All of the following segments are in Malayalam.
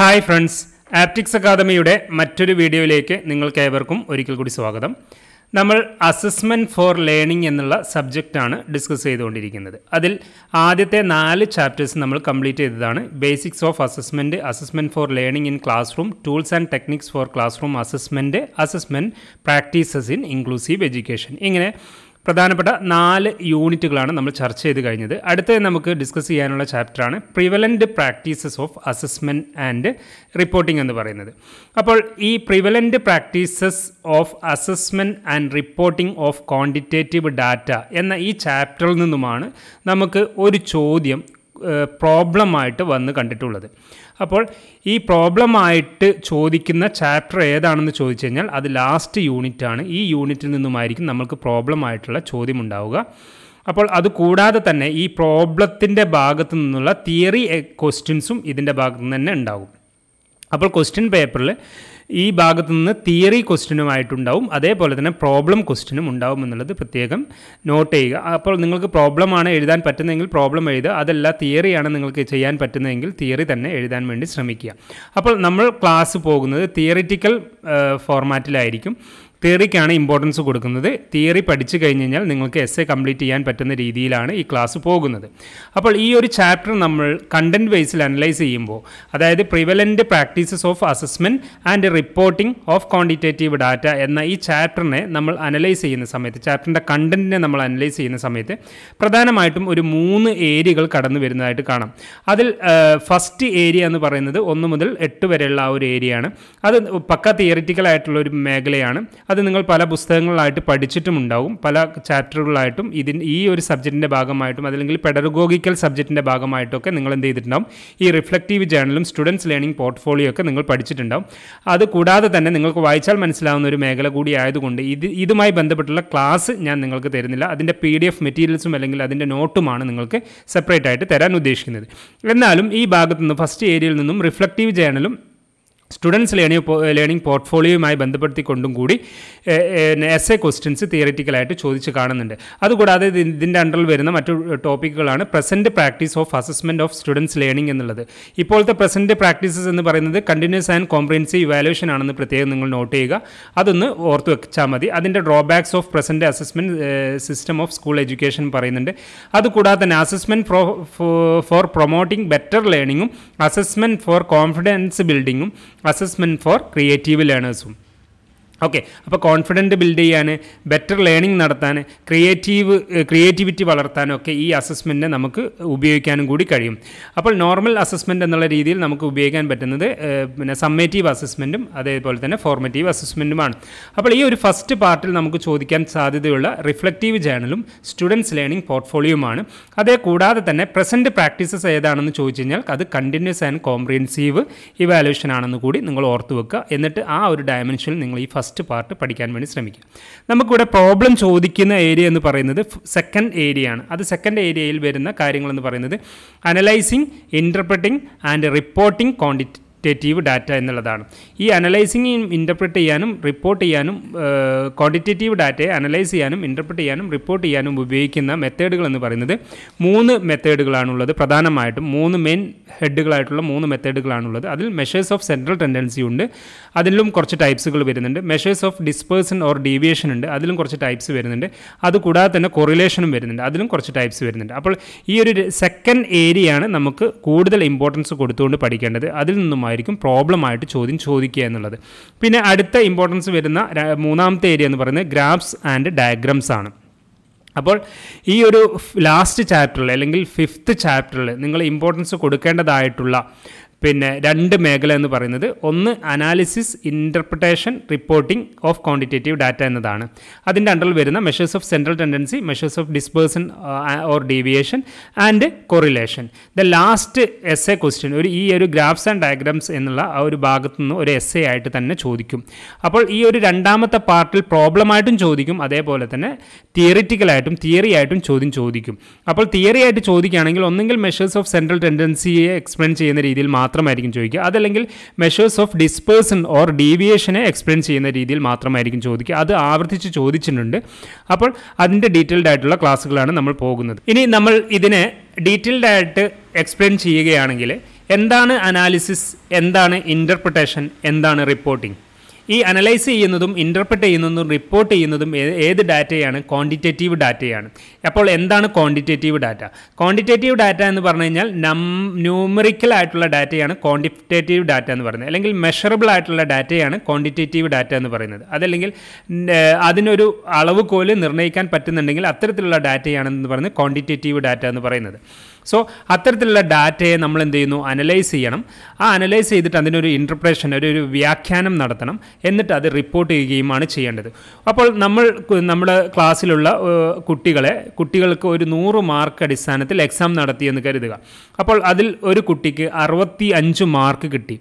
ഹായ് ഫ്രണ്ട്സ് ആപ്റ്റിക്സ് അക്കാദമിയുടെ മറ്റൊരു വീഡിയോയിലേക്ക് ഏവർക്കും ഒരിക്കൽ കൂടി സ്വാഗതം നമ്മൾ അസസ്മെൻറ്റ് ഫോർ ലേണിംഗ് എന്നുള്ള സബ്ജക്റ്റാണ് ഡിസ്കസ് ചെയ്തുകൊണ്ടിരിക്കുന്നത് അതിൽ ആദ്യത്തെ നാല് ചാപ്റ്റേഴ്സ് നമ്മൾ കംപ്ലീറ്റ് ചെയ്തതാണ് basics of assessment assessment for learning in classroom tools and techniques for classroom assessment assessment practices in inclusive education ഇങ്ങനെ പ്രധാനപ്പെട്ട നാല് യൂണിറ്റുകളാണ് നമ്മൾ ചർച്ച ചെയ്ത് കഴിഞ്ഞത് അടുത്തത് നമുക്ക് ഡിസ്കസ് ചെയ്യാനുള്ള ചാപ്റ്ററാണ് prevalent practices of assessment and reporting എന്ന് പറയുന്നത് അപ്പോൾ ഈ prevalent practices of assessment and reporting of quantitative data എന്ന ഈ ചാപ്റ്ററിൽ നിന്നുമാണ് നമുക്ക് ഒരു ചോദ്യം പ്രോബ്ലമായിട്ട് വന്ന് കണ്ടിട്ടുള്ളത് അപ്പോൾ ഈ പ്രോബ്ലമായിട്ട് ചോദിക്കുന്ന ചാപ്റ്റർ ഏതാണെന്ന് ചോദിച്ചു കഴിഞ്ഞാൽ അത് ലാസ്റ്റ് യൂണിറ്റാണ് ഈ യൂണിറ്റിൽ നിന്നുമായിരിക്കും നമ്മൾക്ക് പ്രോബ്ലമായിട്ടുള്ള ചോദ്യം ഉണ്ടാവുക അപ്പോൾ അത് കൂടാതെ തന്നെ ഈ പ്രോബ്ലത്തിൻ്റെ ഭാഗത്ത് നിന്നുള്ള തിയറി ക്വസ്റ്റ്യൻസും ഇതിൻ്റെ ഭാഗത്തു നിന്ന് തന്നെ ഉണ്ടാകും അപ്പോൾ ക്വസ്റ്റ്യൻ പേപ്പറിൽ ഈ ഭാഗത്തു നിന്ന് തിയറി ക്വസ്റ്റ്യനുമായിട്ടുണ്ടാവും അതേപോലെ തന്നെ പ്രോബ്ലം ക്വസ്റ്റ്യനും ഉണ്ടാവും എന്നുള്ളത് പ്രത്യേകം നോട്ട് ചെയ്യുക അപ്പോൾ നിങ്ങൾക്ക് പ്രോബ്ലമാണ് എഴുതാൻ പറ്റുന്നതെങ്കിൽ പ്രോബ്ലം എഴുതുക അതല്ല തിയറിയാണ് നിങ്ങൾക്ക് ചെയ്യാൻ പറ്റുന്നതെങ്കിൽ തിയറി തന്നെ എഴുതാൻ വേണ്ടി ശ്രമിക്കുക അപ്പോൾ നമ്മൾ ക്ലാസ് പോകുന്നത് തിയറിറ്റിക്കൽ ഫോർമാറ്റിലായിരിക്കും തിയറിക്കാണ് ഇമ്പോർട്ടൻസ് കൊടുക്കുന്നത് തിയറി പഠിച്ചു കഴിഞ്ഞ് കഴിഞ്ഞാൽ നിങ്ങൾക്ക് എസ് എ കംപ്ലീറ്റ് ചെയ്യാൻ പറ്റുന്ന രീതിയിലാണ് ഈ ക്ലാസ് പോകുന്നത് അപ്പോൾ ഈ ഒരു ചാപ്റ്റർ നമ്മൾ കണ്ടൻറ് ബേസിൽ അനലൈസ് ചെയ്യുമ്പോൾ അതായത് prevalent practices of assessment and reporting of quantitative data എന്ന ഈ ചാപ്റ്ററിനെ നമ്മൾ അനലൈസ് ചെയ്യുന്ന സമയത്ത് ചാപ്റ്ററിൻ്റെ കണ്ടൻറ്റിനെ നമ്മൾ അനലൈസ് ചെയ്യുന്ന സമയത്ത് പ്രധാനമായിട്ടും ഒരു മൂന്ന് ഏരിയകൾ കടന്നു വരുന്നതായിട്ട് കാണാം അതിൽ ഫസ്റ്റ് ഏരിയ എന്ന് പറയുന്നത് ഒന്ന് മുതൽ എട്ട് വരെയുള്ള ആ ഒരു ഏരിയയാണ് അത് പക്ക തിയറിറ്റിക്കൽ ആയിട്ടുള്ള ഒരു മേഖലയാണ് അത് അത് നിങ്ങൾ പല പുസ്തകങ്ങളിലായിട്ട് പഠിച്ചിട്ടുമുണ്ടാവും പല ചാപ്റ്ററുകളായിട്ടും ഇതിൻ ഈ ഒരു സബ്ജക്റ്റിൻ്റെ ഭാഗമായിട്ടും അതല്ലെങ്കിൽ പെഡഗോഗിക്കൽ സബ്ജക്റ്റിൻ്റെ ഭാഗമായിട്ടൊക്കെ നിങ്ങൾ എന്ത് ചെയ്തിട്ടുണ്ടാവും ഈ റിഫ്ലക്റ്റീവ് ജേണലും സ്റ്റുഡൻസ് ലേണിംഗ് പോർട്ട്ഫോളിയോ ഒക്കെ നിങ്ങൾ പഠിച്ചിട്ടുണ്ടാവും അത് കൂടാതെ തന്നെ നിങ്ങൾക്ക് വായിച്ചാൽ മനസ്സിലാവുന്ന ഒരു മേഖല കൂടി ആയതുകൊണ്ട് ഇത് ഇതുമായി ബന്ധപ്പെട്ടുള്ള ക്ലാസ് ഞാൻ നിങ്ങൾക്ക് തരുന്നില്ല അതിൻ്റെ പി ഡി എഫ് മെറ്റീരിയൽസും അല്ലെങ്കിൽ അതിൻ്റെ നോട്ടുമാണ് നിങ്ങൾക്ക് സെപ്പറേറ്റ് ആയിട്ട് തരാൻ ഉദ്ദേശിക്കുന്നത് എന്നാലും ഈ ഭാഗത്തു നിന്ന് ഫസ്റ്റ് ഏരിയയിൽ നിന്നും റിഫ്ലക്റ്റീവ് ജേണലും സ്റ്റുഡൻസ് ലേണിംഗ് ലേണിംഗ് പോർട്ട്ഫോളിയോയുമായി ബന്ധപ്പെടുത്തിക്കൊണ്ടും കൂടി എസ് എ ക്വസ്റ്റ്യൻസ് തിയറിറ്റിക്കലായിട്ട് ചോദിച്ച് കാണുന്നുണ്ട് അതുകൂടാതെ ഇതിൻ്റെ അണ്ടറിൽ വരുന്ന മറ്റു ടോപ്പിക്കുകളാണ് present practice of assessment of students learning എന്നുള്ളത് ഇപ്പോഴത്തെ പ്രസൻറ്റ് പ്രാക്ടീസസ് എന്ന് പറയുന്നത് കണ്ടിന്യൂസ് ആൻഡ് കോംപ്രിഹെൻസീവ് ഇവാലുവേഷൻ ആണെന്ന് പ്രത്യേകം നിങ്ങൾ നോട്ട് ചെയ്യുക അതൊന്ന് ഓർത്ത് വെച്ചാൽ മതി അതിൻ്റെ drawbacks of present assessment system of school education പറയുന്നുണ്ട് അതുകൂടാതെ തന്നെ അസസ്മെൻറ്റ് ഫോർ പ്രൊമോട്ടിംഗ് ബെറ്റർ ലേണിങ്ങും അസസ്മെൻറ്റ് ഫോർ കോൺഫിഡൻസ് ബിൽഡിങ്ങും assessment for creative learners okay അപ്പോൾ കോൺഫിഡൻറ്റ് ബിൽഡ് ചെയ്യാൻ ബെറ്റർ ലേണിംഗ് നടത്താൻ ക്രിയേറ്റീവ് ക്രിയേറ്റിവിറ്റി വളർത്താനൊക്കെ ഈ അസസ്മെൻറ്റ് നമുക്ക് ഉപയോഗിക്കാനും കൂടി കഴിയും അപ്പോൾ നോർമൽ അസസ്മെൻ്റ് എന്നുള്ള രീതിയിൽ നമുക്ക് ഉപയോഗിക്കാൻ പറ്റുന്നത് പിന്നെ സമ്മേറ്റീവ് അസസ്മെൻറ്റും അതേപോലെ തന്നെ ഫോർമേറ്റീവ് അസസ്മെൻറ്റുമാണ് അപ്പോൾ ഈ ഒരു ഫസ്റ്റ് പാർട്ടിൽ നമുക്ക് ചോദിക്കാൻ സാധ്യതയുള്ള റിഫ്ലക്റ്റീവ് ജേണലും സ്റ്റുഡൻസ് ലേണിംഗ് പോർട്ട്ഫോളിയോമാണ് അതേ കൂടാതെ തന്നെ പ്രസൻറ്റ് പ്രാക്ടീസസ് ഏതാണെന്ന് ചോദിച്ചു കഴിഞ്ഞാൽ അത് കണ്ടിന്യൂസ് ആൻഡ് കോംപ്രിഹെൻസീവ് ഇവാലുവേഷൻ ആണെന്ന് കൂടി നിങ്ങൾ ഓർത്ത് വെക്കുക എന്നിട്ട് ആ ഒരു ഡയമെൻഷനിൽ നിങ്ങൾ ഈ ഫസ്റ്റ് ഫസ്റ്റ് പാർട്ട് പഠിക്കാൻ വേണ്ടി ശ്രമിക്കുക നമുക്കിവിടെ പ്രോബ്ലം ചോദിക്കുന്ന ഏരിയ എന്ന് പറയുന്നത് സെക്കൻഡ് ഏരിയ ആണ് അത് സെക്കൻഡ് ഏരിയയിൽ വരുന്ന കാര്യങ്ങളെന്ന് പറയുന്നത് analysing interpreting and reporting quantity quantitative data എന്നുള്ളതാണ് ഈ അനലൈസിങ് ഇൻ്റർപ്രറ്റ് ചെയ്യാനും റിപ്പോർട്ട് ചെയ്യാനും ക്വാണ്ടിറ്റേറ്റീവ് ഡാറ്റയെ അനലൈസ് ചെയ്യാനും ഇൻ്റർപ്രറ്റ് ചെയ്യാനും റിപ്പോർട്ട് ചെയ്യാനും ഉപയോഗിക്കുന്ന മെത്തേഡുകൾ എന്ന് പറയുന്നത് മൂന്ന് മെത്തേഡുകളാണുള്ളത് പ്രധാനമായിട്ടും മൂന്ന് മെയിൻ ഹെഡുകളായിട്ടുള്ള മൂന്ന് മെത്തേഡുകളാണുള്ളത് അതിൽ മെഷേഴ്സ് ഓഫ് സെൻട്രൽ ടെൻഡൻസി ഉണ്ട് അതിലും കുറച്ച് ടൈപ്സുകൾ വരുന്നുണ്ട് measures of dispersion or deviation ഉണ്ട് അതിലും കുറച്ച് ടൈപ്സ് വരുന്നുണ്ട് അതുകൂടാതെ തന്നെ കൊറിലേഷനും വരുന്നുണ്ട് അതിലും കുറച്ച് ടൈപ്സ് വരുന്നുണ്ട് അപ്പോൾ ഈ ഒരു സെക്കൻഡ് ഏരിയയാണ് നമുക്ക് കൂടുതൽ ഇമ്പോർട്ടൻസ് കൊടുത്തുകൊണ്ട് പഠിക്കേണ്ടത് അതിൽ നിന്നുമായി എന്നുള്ളതായിരിക്കും ആയിട്ട് ചോദ്യം ചോദിക്കുക എന്നുള്ളത് പിന്നെ അടുത്ത ഇമ്പോർട്ടൻസ് വരുന്ന മൂന്നാമത്തെ ഏരിയ എന്ന് പറയുന്നത് ഗ്രാഫ്സ് ആൻഡ് ഡയഗ്രാംസ് ആണ് അപ്പോൾ ഈ ഒരു ലാസ്റ്റ് ചാപ്റ്ററിൽ അല്ലെങ്കിൽ ഫിഫ്ത്ത് ചാപ്റ്ററിൽ നിങ്ങൾ ഇമ്പോർട്ടൻസ് കൊടുക്കേണ്ടതായിട്ടുള്ള പിന്നെ രണ്ട് മേഖല എന്ന് പറയുന്നത് ഒന്ന് analysis interpretation reporting of quantitative data എന്നതാണ് അതിൻ്റെ അണ്ടറിൽ വരുന്ന measures of central tendency measures of dispersion or deviation and correlation the last S A question ഒരു ഈ ഒരു ഗ്രാഫ്സ് ആൻഡ് ഡയഗ്രാംസ് എന്നുള്ള ആ ഒരു ഭാഗത്തു നിന്ന് ഒരു എസ് എ ആയിട്ട് തന്നെ ചോദിക്കും അപ്പോൾ ഈ ഒരു രണ്ടാമത്തെ പാർട്ടിൽ പ്രോബ്ലമായിട്ടും ചോദിക്കും അതേപോലെ തന്നെ തിയറിറ്റിക്കലായിട്ടും തിയറി ആയിട്ടും ചോദ്യം ചോദിക്കും അപ്പോൾ തിയറി ആയിട്ട് ചോദിക്കുകയാണെങ്കിൽ ഒന്നെങ്കിൽ മെഷേഴ്സ് ഓഫ് സെൻട്രൽ ടെൻഡൻസിയെ എക്സ്പ്ലെയിൻ ചെയ്യുന്ന രീതിയിൽ മാത്രം മാത്രമായിരിക്കും ചോദിക്കുക അതല്ലെങ്കിൽ മെഷേഴ്സ് ഓഫ് ഡിസ്പേഴ്സൺ ഓർ ഡീവിയേഷനെ എക്സ്പ്ലെയിൻ ചെയ്യുന്ന രീതിയിൽ മാത്രമായിരിക്കും ചോദിക്കുക അത് ആവർത്തിച്ച് ചോദിച്ചിട്ടുണ്ട് അപ്പോൾ അതിൻ്റെ ഡീറ്റെയിൽഡ് ആയിട്ടുള്ള ക്ലാസ്സുകളാണ് നമ്മൾ പോകുന്നത് ഇനി നമ്മൾ ഇതിനെ ഡീറ്റെയിൽഡ് ആയിട്ട് എക്സ്പ്ലെയിൻ ചെയ്യുകയാണെങ്കിൽ എന്താണ് അനാലിസിസ് എന്താണ് ഇൻ്റർപ്രിട്ടേഷൻ എന്താണ് റിപ്പോർട്ടിംഗ് ഈ അനലൈസ് ചെയ്യുന്നതും ഇൻ്റർപ്രറ്റ് ചെയ്യുന്നതും റിപ്പോർട്ട് ചെയ്യുന്നതും ഏത് ഡാറ്റയാണ് ക്വാണ്ടിറ്റേറ്റീവ് ഡാറ്റയാണ് അപ്പോൾ എന്താണ് ക്വാണ്ടിറ്റേറ്റീവ് ഡാറ്റ ക്വാണ്ടിറ്റേറ്റീവ് ഡാറ്റ എന്ന് പറഞ്ഞു കഴിഞ്ഞാൽ നം ന്യൂമറിക്കൽ ആയിട്ടുള്ള ഡാറ്റയാണ് ക്വാണ്ടിറ്റേറ്റീവ് ഡാറ്റ എന്ന് പറയുന്നത് അല്ലെങ്കിൽ മെഷറബിൾ ആയിട്ടുള്ള ഡാറ്റയാണ് ക്വാണ്ടിറ്റേറ്റീവ് ഡാറ്റ എന്ന് പറയുന്നത് അതല്ലെങ്കിൽ അതിനൊരു അളവ് കോല് നിർണ്ണയിക്കാൻ പറ്റുന്നുണ്ടെങ്കിൽ അത്തരത്തിലുള്ള ഡാറ്റയാണെന്ന് പറയുന്നത് ക്വാണ്ടിറ്റേറ്റീവ് ഡാറ്റ എന്ന് പറയുന്നത് സോ അത്തരത്തിലുള്ള ഡാറ്റയെ നമ്മൾ എന്ത് ചെയ്യുന്നു അനലൈസ് ചെയ്യണം ആ അനലൈസ് ചെയ്തിട്ട് അതിനൊരു ഇൻ്റർപ്രേഷൻ ഒരു ഒരു വ്യാഖ്യാനം നടത്തണം എന്നിട്ട് അത് റിപ്പോർട്ട് ചെയ്യുകയുമാണ് ചെയ്യേണ്ടത് അപ്പോൾ നമ്മൾ നമ്മുടെ ക്ലാസ്സിലുള്ള കുട്ടികളെ കുട്ടികൾക്ക് ഒരു നൂറ് മാർക്ക് അടിസ്ഥാനത്തിൽ എക്സാം നടത്തിയെന്ന് കരുതുക അപ്പോൾ അതിൽ ഒരു കുട്ടിക്ക് അറുപത്തി അഞ്ച് മാർക്ക് കിട്ടി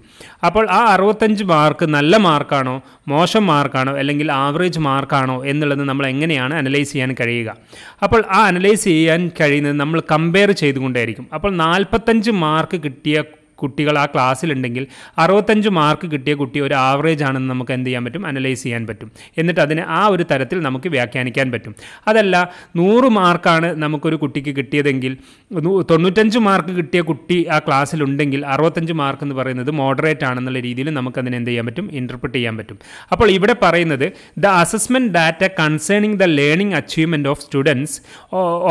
അപ്പോൾ ആ അറുപത്തഞ്ച് മാർക്ക് നല്ല മാർക്കാണോ മോശം മാർക്കാണോ അല്ലെങ്കിൽ ആവറേജ് മാർക്കാണോ എന്നുള്ളത് നമ്മൾ എങ്ങനെയാണ് അനലൈസ് ചെയ്യാൻ കഴിയുക അപ്പോൾ ആ അനലൈസ് ചെയ്യാൻ കഴിയുന്നത് നമ്മൾ കമ്പയർ ചെയ്തുകൊണ്ട് ഉണ്ടായിരിക്കും അപ്പോൾ നാൽപ്പത്തഞ്ച് മാർക്ക് കിട്ടിയ കുട്ടികൾ ആ ക്ലാസ്സിലുണ്ടെങ്കിൽ അറുപത്തഞ്ച് മാർക്ക് കിട്ടിയ കുട്ടി ഒരു ആവറേജ് ആണെന്ന് നമുക്ക് എന്ത് ചെയ്യാൻ പറ്റും അനലൈസ് ചെയ്യാൻ പറ്റും എന്നിട്ട് അതിനെ ആ ഒരു തരത്തിൽ നമുക്ക് വ്യാഖ്യാനിക്കാൻ പറ്റും അതല്ല നൂറ് മാർക്കാണ് നമുക്കൊരു കുട്ടിക്ക് കിട്ടിയതെങ്കിൽ തൊണ്ണൂറ്റഞ്ച് മാർക്ക് കിട്ടിയ കുട്ടി ആ ക്ലാസ്സിലുണ്ടെങ്കിൽ അറുപത്തഞ്ച് മാർക്ക് എന്ന് പറയുന്നത് മോഡറേറ്റ് ആണെന്നുള്ള രീതിയിൽ നമുക്കതിനെ എന്ത് ചെയ്യാൻ പറ്റും ഇൻ്റർപ്രിറ്റ് ചെയ്യാൻ പറ്റും അപ്പോൾ ഇവിടെ പറയുന്നത് the assessment data concerning the learning achievement of students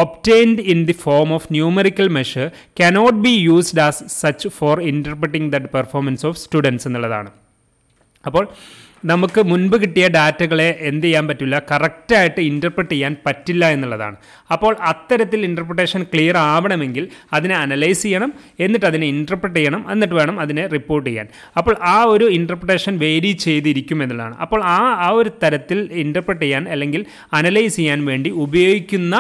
obtained in the form of numerical measure cannot be used as such for for interpreting that performance of students എന്നുള്ളതാണ് അപ്പോൾ നമുക്ക് മുൻപ് കിട്ടിയ ഡാറ്റകളെ എന്ത് ചെയ്യാൻ പറ്റില്ല കറക്റ്റായിട്ട് ഇൻ്റർപ്രറ്റ് ചെയ്യാൻ പറ്റില്ല എന്നുള്ളതാണ് അപ്പോൾ അത്തരത്തിൽ ഇൻ്റർപ്രിട്ടേഷൻ ക്ലിയർ ആവണമെങ്കിൽ അതിനെ അനലൈസ് ചെയ്യണം എന്നിട്ട് അതിനെ ഇൻ്റർപ്രറ്റ് ചെയ്യണം എന്നിട്ട് വേണം അതിനെ റിപ്പോർട്ട് ചെയ്യാൻ അപ്പോൾ ആ ഒരു ഇൻ്റർപ്രിട്ടേഷൻ വേരി ചെയ്തിരിക്കും എന്നുള്ളതാണ് അപ്പോൾ ആ ആ ഒരു തരത്തിൽ ഇൻ്റർപ്രറ്റ് ചെയ്യാൻ അല്ലെങ്കിൽ അനലൈസ് ചെയ്യാൻ വേണ്ടി ഉപയോഗിക്കുന്ന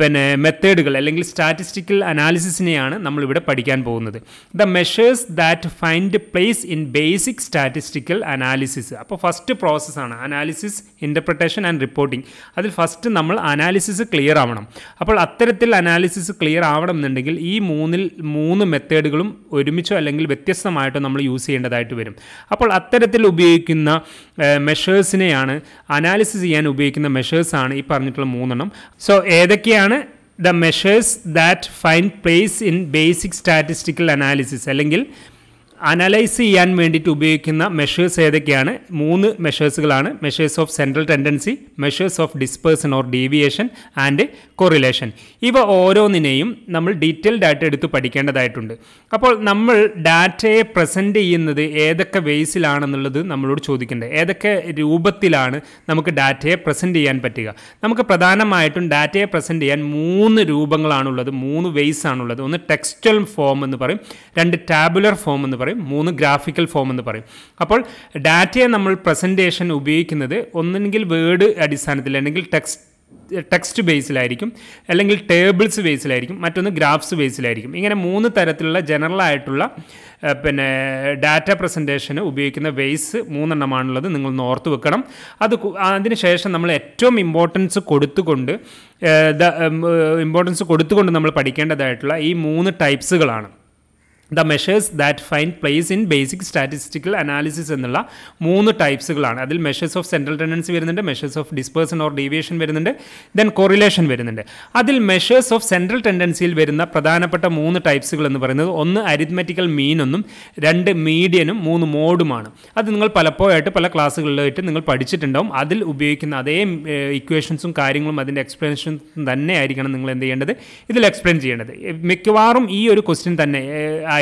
പിന്നെ മെത്തേഡുകൾ അല്ലെങ്കിൽ സ്റ്റാറ്റിസ്റ്റിക്കൽ അനാലിസിസിനെയാണ് നമ്മളിവിടെ പഠിക്കാൻ പോകുന്നത് the measures that find place in basic statistical analysis അപ്പോൾ ഫസ്റ്റ് പ്രോസസ്സാണ് അനാലിസിസ് ഇൻ്റർപ്രിട്ടേഷൻ ആൻഡ് റിപ്പോർട്ടിംഗ് അതിൽ ഫസ്റ്റ് നമ്മൾ അനാലിസിസ് ക്ലിയർ ആവണം അപ്പോൾ അത്തരത്തിൽ അനാലിസിസ് ക്ലിയർ ആവണം എന്നുണ്ടെങ്കിൽ ഈ മൂന്നിൽ മൂന്ന് മെത്തേഡുകളും ഒരുമിച്ചോ അല്ലെങ്കിൽ വ്യത്യസ്തമായിട്ടോ നമ്മൾ യൂസ് ചെയ്യേണ്ടതായിട്ട് വരും അപ്പോൾ അത്തരത്തിൽ ഉപയോഗിക്കുന്ന മെഷേഴ്സിനെയാണ് അനാലിസിസ് ചെയ്യാൻ ഉപയോഗിക്കുന്ന മെഷേഴ്സാണ് ഈ പറഞ്ഞിട്ടുള്ള മൂന്നെണ്ണം സോ ഏതൊക്കെ ഇതൊക്കെയാണ് the measures that find place in basic statistical analysis അല്ലെങ്കിൽ അനലൈസ് ചെയ്യാൻ വേണ്ടിയിട്ട് ഉപയോഗിക്കുന്ന മെഷേഴ്സ് ഏതൊക്കെയാണ് മൂന്ന് മെഷേഴ്സുകളാണ് measures of central tendency measures of dispersion or deviation and correlation ഇവ ഓരോന്നിനെയും നമ്മൾ ഡീറ്റെയിൽഡ് ഡാറ്റ എടുത്ത് പഠിക്കേണ്ടതായിട്ടുണ്ട് അപ്പോൾ നമ്മൾ ഡാറ്റയെ പ്രസൻറ്റ് ചെയ്യുന്നത് ഏതൊക്കെ വേസിലാണെന്നുള്ളത് നമ്മളോട് ചോദിക്കേണ്ടത് ഏതൊക്കെ രൂപത്തിലാണ് നമുക്ക് ഡാറ്റയെ പ്രസൻറ്റ് ചെയ്യാൻ പറ്റുക നമുക്ക് പ്രധാനമായിട്ടും ഡാറ്റയെ പ്രസൻറ്റ് ചെയ്യാൻ മൂന്ന് രൂപങ്ങളാണുള്ളത് മൂന്ന് വേസ് ആണുള്ളത് ഒന്ന് ടെക്സ്റ്റൽ ഫോം എന്ന് പറയും രണ്ട് ടാബുലർ ഫോം എന്ന് പറയും പറയും മൂന്ന് ഗ്രാഫിക്കൽ ഫോം എന്ന് പറയും അപ്പോൾ ഡാറ്റയെ നമ്മൾ പ്രസൻറ്റേഷൻ ഉപയോഗിക്കുന്നത് ഒന്നെങ്കിൽ വേർഡ് അടിസ്ഥാനത്തിൽ അല്ലെങ്കിൽ ടെക്സ്റ്റ് ടെക്സ്റ്റ് ബേസിലായിരിക്കും അല്ലെങ്കിൽ ടേബിൾസ് ബേസിലായിരിക്കും മറ്റൊന്ന് ഗ്രാഫ്സ് ബേസിലായിരിക്കും ഇങ്ങനെ മൂന്ന് തരത്തിലുള്ള ജനറൽ ആയിട്ടുള്ള പിന്നെ ഡാറ്റ പ്രസൻറ്റേഷന് ഉപയോഗിക്കുന്ന വെയ്സ് മൂന്നെണ്ണമാണുള്ളത് നിങ്ങൾ ഓർത്ത് വെക്കണം അത് അതിനുശേഷം നമ്മൾ ഏറ്റവും ഇമ്പോർട്ടൻസ് കൊടുത്തുകൊണ്ട് ഇമ്പോർട്ടൻസ് കൊടുത്തുകൊണ്ട് നമ്മൾ പഠിക്കേണ്ടതായിട്ടുള്ള ഈ മൂന്ന് ടൈപ്സുകളാണ് the measures that find place in basic statistical analysis എന്നുള്ള മൂന്ന് ടൈപ്സുകളാണ് അതിൽ മെഷേഴ്സ് ഓഫ് സെൻട്രൽ ടെൻഡൻസി വരുന്നുണ്ട് measures of dispersion or deviation വരുന്നുണ്ട് ദെൻ കൊറിലേഷൻ വരുന്നുണ്ട് അതിൽ മെഷേഴ്സ് ഓഫ് സെൻട്രൽ ടെൻഡൻസിയിൽ വരുന്ന പ്രധാനപ്പെട്ട മൂന്ന് ടൈപ്സുകൾ എന്ന് പറയുന്നത് ഒന്ന് അരിത്മെറ്റിക്കൽ മീനൊന്നും രണ്ട് മീഡിയനും മൂന്ന് മോഡുമാണ് അത് നിങ്ങൾ പലപ്പോഴായിട്ട് പല ക്ലാസ്സുകളിലായിട്ട് നിങ്ങൾ പഠിച്ചിട്ടുണ്ടാവും അതിൽ ഉപയോഗിക്കുന്ന അതേ ഇക്വേഷൻസും കാര്യങ്ങളും അതിൻ്റെ എക്സ്പ്ലനേഷനും തന്നെ ആയിരിക്കണം നിങ്ങൾ എന്ത് ചെയ്യേണ്ടത് ഇതിൽ എക്സ്പ്ലെയിൻ ചെയ്യേണ്ടത് മിക്കവാറും ഈ ഒരു ക്വസ്റ്റ്യൻ തന്നെ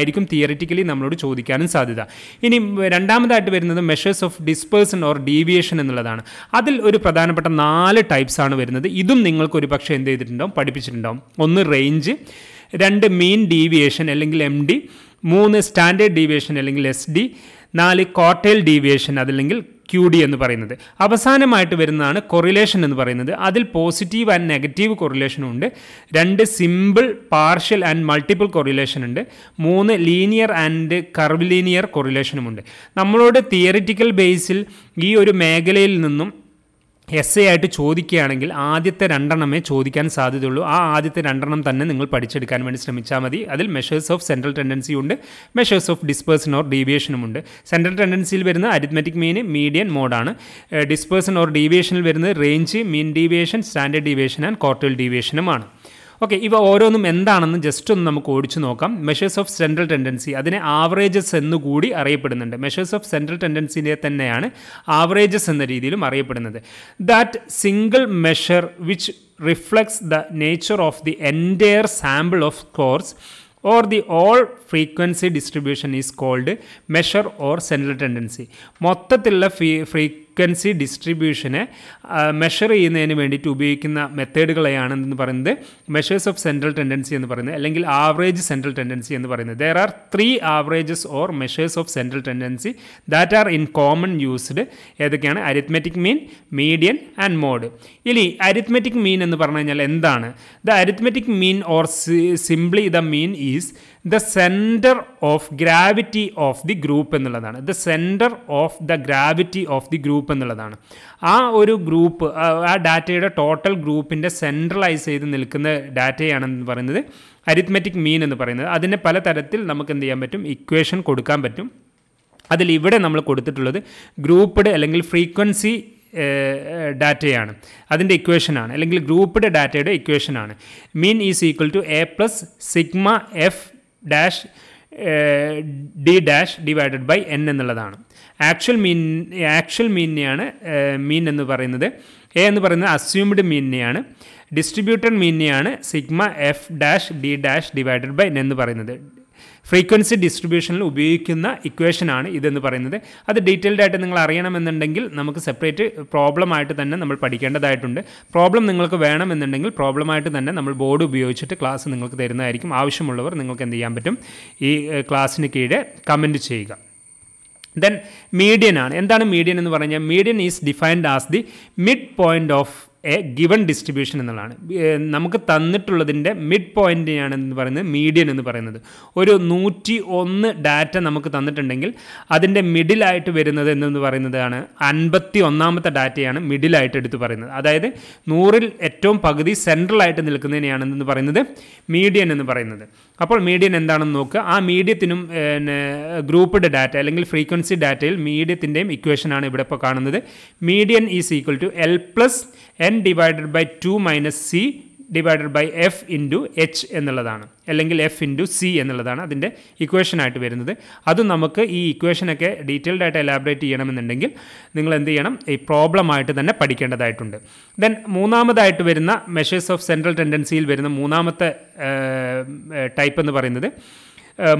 അതായിരിക്കും തിയറിറ്റിക്കലി നമ്മളോട് ചോദിക്കാനും സാധ്യത ഇനി രണ്ടാമതായിട്ട് വരുന്നത് measures of dispersion or deviation എന്നുള്ളതാണ് അതിൽ ഒരു പ്രധാനപ്പെട്ട നാല് ടൈപ്സ് ആണ് വരുന്നത് ഇതും നിങ്ങൾക്ക് ഒരു പക്ഷേ എന്ത് ചെയ്തിട്ടുണ്ടാവും പഠിപ്പിച്ചിട്ടുണ്ടാവും ഒന്ന് റേഞ്ച് രണ്ട് മെയിൻ ഡീവിയേഷൻ അല്ലെങ്കിൽ എം ഡി മൂന്ന് സ്റ്റാൻഡേർഡ് ഡീവിയേഷൻ അല്ലെങ്കിൽ എസ് ഡി നാല് കോട്ടേൽ ഡീവിയേഷൻ അതല്ലെങ്കിൽ ക്യു ഡി എന്ന് പറയുന്നത് അവസാനമായിട്ട് വരുന്നതാണ് കൊറിലേഷൻ എന്ന് പറയുന്നത് അതിൽ പോസിറ്റീവ് ആൻഡ് നെഗറ്റീവ് കൊറിലേഷനും ഉണ്ട് രണ്ട് simple partial and multiple correlation ഉണ്ട് മൂന്ന് ലീനിയർ ആൻഡ് കർവ് ലീനിയർ കൊറിലേഷനുമുണ്ട് നമ്മളോട് തിയറിറ്റിക്കൽ ബേസിൽ ഈ ഒരു മേഖലയിൽ നിന്നും എസ് എ ആയിട്ട് ചോദിക്കുകയാണെങ്കിൽ ആദ്യത്തെ രണ്ടെണ്ണമേ ചോദിക്കാൻ സാധ്യതയുള്ളൂ ആ ആദ്യത്തെ രണ്ടെണ്ണം തന്നെ നിങ്ങൾ പഠിച്ചെടുക്കാൻ വേണ്ടി ശ്രമിച്ചാൽ മതി അതിൽ മെഷേഴ്സ് ഓഫ് സെൻട്രൽ ടെൻഡൻസി ഉണ്ട് മെഷേഴ്സ് ഓഫ് ഡിസ്പേഴ്സൺ ഓർ ഡീവിയേഷനും ഉണ്ട് സെൻട്രൽ ടെൻഡൻസിയിൽ വരുന്ന അരിത്മെറ്റിക് മീൻ മീഡിയൻ മോഡാണ് ഡിസ്പേഴ്സൺ ഓർ ഡീവിയേഷനിൽ വരുന്നത് range mean deviation standard deviation and quartile ഡീവിയേഷനുമാണ് ഓക്കെ ഇവ ഓരോന്നും എന്താണെന്ന് ജസ്റ്റ് ഒന്ന് നമുക്ക് ഓടിച്ചു നോക്കാം മെഷേഴ്സ് ഓഫ് സെൻട്രൽ ടെൻഡൻസി അതിനെ ആവറേജസ് എന്ന് കൂടി അറിയപ്പെടുന്നുണ്ട് മെഷേഴ്സ് ഓഫ് സെൻട്രൽ ടെൻഡൻസിനെ തന്നെയാണ് ആവറേജസ് എന്ന രീതിയിലും അറിയപ്പെടുന്നത് that single measure which reflects the nature of the entire sample of course or the all frequency distribution is called measure or central tendency മൊത്തത്തിലുള്ള ഫ്രീ ഫ്രീക്വൻസി ഡിസ്ട്രിബ്യൂഷനെ മെഷർ ചെയ്യുന്നതിന് വേണ്ടിയിട്ട് ഉപയോഗിക്കുന്ന മെത്തേഡുകളെയാണ് എന്ന് പറയുന്നത് മെഷേഴ്സ് ഓഫ് സെൻട്രൽ ടെൻഡൻസി എന്ന് പറയുന്നത് അല്ലെങ്കിൽ ആവറേജ് സെൻട്രൽ ടെൻഡൻസി എന്ന് പറയുന്നത് there are three averages or measures of central tendency that are in common used ഏതൊക്കെയാണ് arithmetic mean median and mode ഇനി അരിത്മെറ്റിക് മീൻ എന്ന് പറഞ്ഞു കഴിഞ്ഞാൽ എന്താണ് the arithmetic mean or simply the mean is the centre of gravity of the group എന്നുള്ളതാണ് the centre of the gravity of the group എന്നുള്ളതാണ് ആ ഒരു ഗ്രൂപ്പ് ആ ഡാറ്റയുടെ ടോട്ടൽ ഗ്രൂപ്പിൻ്റെ സെൻട്രലൈസ് ചെയ്ത് നിൽക്കുന്ന ഡാറ്റയാണെന്ന് പറയുന്നത് അരിത്മെറ്റിക് മീൻ എന്ന് പറയുന്നത് അതിനെ പല തരത്തിൽ നമുക്ക് എന്ത് ചെയ്യാൻ പറ്റും ഇക്വേഷൻ കൊടുക്കാൻ പറ്റും അതിൽ ഇവിടെ നമ്മൾ കൊടുത്തിട്ടുള്ളത് ഗ്രൂപ്പ്ഡ് അല്ലെങ്കിൽ ഫ്രീക്വൻസി ഡാറ്റയാണ് അതിൻ്റെ ഇക്വേഷനാണ് അല്ലെങ്കിൽ ഗ്രൂപ്പ്ഡ് ഡാറ്റയുടെ ഇക്വേഷനാണ് mean is equal to A plus sigma F dash D dash divided by N എന്നുള്ളതാണ് ആക്ച്വൽ മീൻ ആക്ച്വൽ മീനിനെയാണ് മീൻ എന്ന് പറയുന്നത് എ എന്ന് പറയുന്നത് അസ്യൂംഡ് മീനിനെയാണ് ഡിസ്ട്രിബ്യൂട്ടഡ് മീനിനെയാണ് sigma F dash D dash divided by N എന്ന് പറയുന്നത് ഫ്രീക്വൻസി ഡിസ്ട്രിബ്യൂഷനിൽ ഉപയോഗിക്കുന്ന ഇക്വേഷനാണ് ഇതെന്ന് പറയുന്നത് അത് ഡീറ്റെയിൽഡ് ആയിട്ട് നിങ്ങൾ അറിയണമെന്നുണ്ടെങ്കിൽ നമുക്ക് സെപ്പറേറ്റ് പ്രോബ്ലം ആയിട്ട് തന്നെ നമ്മൾ പഠിക്കേണ്ടതായിട്ടുണ്ട് പ്രോബ്ലം നിങ്ങൾക്ക് വേണമെന്നുണ്ടെങ്കിൽ പ്രോബ്ലമായിട്ട് തന്നെ നമ്മൾ ബോർഡ് ഉപയോഗിച്ചിട്ട് ക്ലാസ് നിങ്ങൾക്ക് തരുന്നതായിരിക്കും ആവശ്യമുള്ളവർ നിങ്ങൾക്ക് എന്ത് ചെയ്യാൻ പറ്റും ഈ ക്ലാസ്സിന് കീഴെ കമൻറ്റ് ചെയ്യുക ദെൻ മീഡിയൻ ആണ് എന്താണ് മീഡിയൻ എന്ന് പറഞ്ഞാൽ median is defined as the mid point of a given distribution എന്നുള്ളതാണ് നമുക്ക് തന്നിട്ടുള്ളതിൻ്റെ മിഡ് പോയിൻറ്റിനെയാണ് എന്ന് പറയുന്നത് മീഡിയൻ എന്ന് പറയുന്നത് ഒരു നൂറ്റി ഒന്ന് ഡാറ്റ നമുക്ക് തന്നിട്ടുണ്ടെങ്കിൽ അതിൻ്റെ മിഡിലായിട്ട് വരുന്നത് എന്നു പറയുന്നതാണ് അൻപത്തി ഒന്നാമത്തെ ഡാറ്റയാണ് മിഡിലായിട്ട് എടുത്തു പറയുന്നത് അതായത് നൂറിൽ ഏറ്റവും പകുതി സെൻട്രലായിട്ട് നിൽക്കുന്നതിനെയാണെന്ന് പറയുന്നത് മീഡിയൻ എന്ന് പറയുന്നത് അപ്പോൾ മീഡിയൻ എന്താണെന്ന് നോക്കുക ആ മീഡിയത്തിനും പിന്നെ ഗ്രൂപ്പ്ഡ് ഡാറ്റ അല്ലെങ്കിൽ ഫ്രീക്വൻസി ഡാറ്റയിൽ മീഡിയത്തിൻ്റെയും ഇക്വേഷനാണ് ഇവിടെ ഇപ്പോൾ കാണുന്നത് median is equal to L plus N divided by two minus C divided by F into H എന്നുള്ളതാണ് അല്ലെങ്കിൽ എഫ് ഇൻറ്റു സി എന്നുള്ളതാണ് അതിൻ്റെ ഇക്വേഷനായിട്ട് വരുന്നത് അത് നമുക്ക് ഈ ഇക്വേഷനൊക്കെ ഡീറ്റെയിൽഡ് ആയിട്ട് എലാബറേറ്റ് ചെയ്യണമെന്നുണ്ടെങ്കിൽ നിങ്ങൾ എന്ത് ചെയ്യണം ഈ പ്രോബ്ലമായിട്ട് തന്നെ പഠിക്കേണ്ടതായിട്ടുണ്ട് ദെൻ മൂന്നാമതായിട്ട് വരുന്ന മെഷേഴ്സ് ഓഫ് സെൻട്രൽ ടെൻഡൻസിയിൽ വരുന്ന മൂന്നാമത്തെ ടൈപ്പ് എന്ന് പറയുന്നത്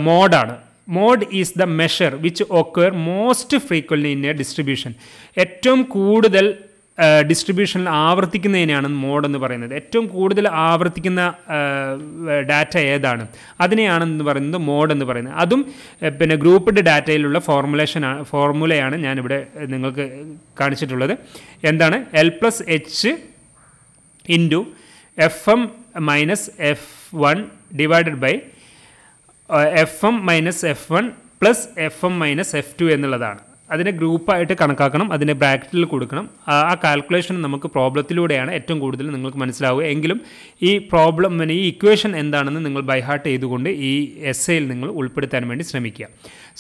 മോഡാണ് mode is the measure which occur most frequently in a distribution ഏറ്റവും കൂടുതൽ ഡിസ്ട്രിബ്യൂഷനിൽ ആവർത്തിക്കുന്നതിനെയാണ് മോഡ് എന്ന് പറയുന്നത് ഏറ്റവും കൂടുതൽ ആവർത്തിക്കുന്ന ഡാറ്റ ഏതാണ് അതിനെയാണെന്ന് പറയുന്നത് മോഡ് എന്ന് പറയുന്നത് അതും പിന്നെ ഗ്രൂപ്പ്ഡ് ഡാറ്റയിലുള്ള ഫോർമുലേഷൻ ഫോർമുലയാണ് ഞാനിവിടെ നിങ്ങൾക്ക് കാണിച്ചിട്ടുള്ളത് എന്താണ് L plus H into F M minus F one divided by F M minus F one plus F M minus F two എന്നുള്ളതാണ് അതിനെ ഗ്രൂപ്പായിട്ട് കണക്കാക്കണം അതിനെ ബ്രാക്കറ്റിൽ കൊടുക്കണം ആ കാൽക്കുലേഷൻ നമുക്ക് പ്രോബ്ലത്തിലൂടെയാണ് ഏറ്റവും കൂടുതൽ നിങ്ങൾക്ക് മനസ്സിലാവുക എങ്കിലും ഈ പ്രോബ്ലം ഈ ഇക്വേഷൻ എന്താണെന്ന് നിങ്ങൾ ബൈഹാർട്ട് ചെയ്തുകൊണ്ട് ഈ എസ് നിങ്ങൾ ഉൾപ്പെടുത്താൻ വേണ്ടി ശ്രമിക്കുക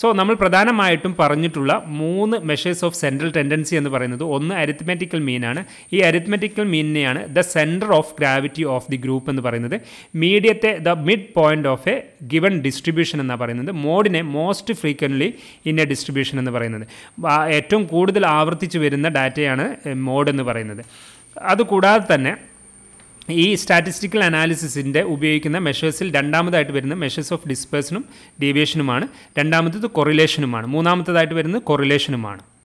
സോ നമ്മൾ പ്രധാനമായിട്ടും പറഞ്ഞിട്ടുള്ള മൂന്ന് മെഷേഴ്സ് ഓഫ് സെൻട്രൽ ടെൻഡൻസി എന്ന് പറയുന്നത് ഒന്ന് അരിത്മെറ്റിക്കൽ മീനാണ് ഈ അരിത്മെറ്റിക്കൽ മീനിനെയാണ് the centre of gravity of the group എന്ന് പറയുന്നത് മീഡിയത്തെ the mid point of a given distribution എന്നാണ് പറയുന്നത് മോഡിനെ most frequently in a distribution എന്ന് പറയുന്നത് ഏറ്റവും കൂടുതൽ ആവർത്തിച്ച് വരുന്ന ഡാറ്റയാണ് മോഡ് എന്ന് പറയുന്നത് അതുകൂടാതെ തന്നെ ഈ സ്റ്റാറ്റിസ്റ്റിക്കൽ അനാലിസിസിൻ്റെ ഉപയോഗിക്കുന്ന മെഷേഴ്സിൽ രണ്ടാമതായിട്ട് വരുന്ന മെഷേഴ്സ് ഓഫ് ഡിസ്പേഴ്സിനും ഡീവിയേഷനുമാണ് രണ്ടാമത്തത് കൊറിലേഷനുമാണ് മൂന്നാമത്തതായിട്ട് വരുന്നത് കൊറിലേഷനുമാണ്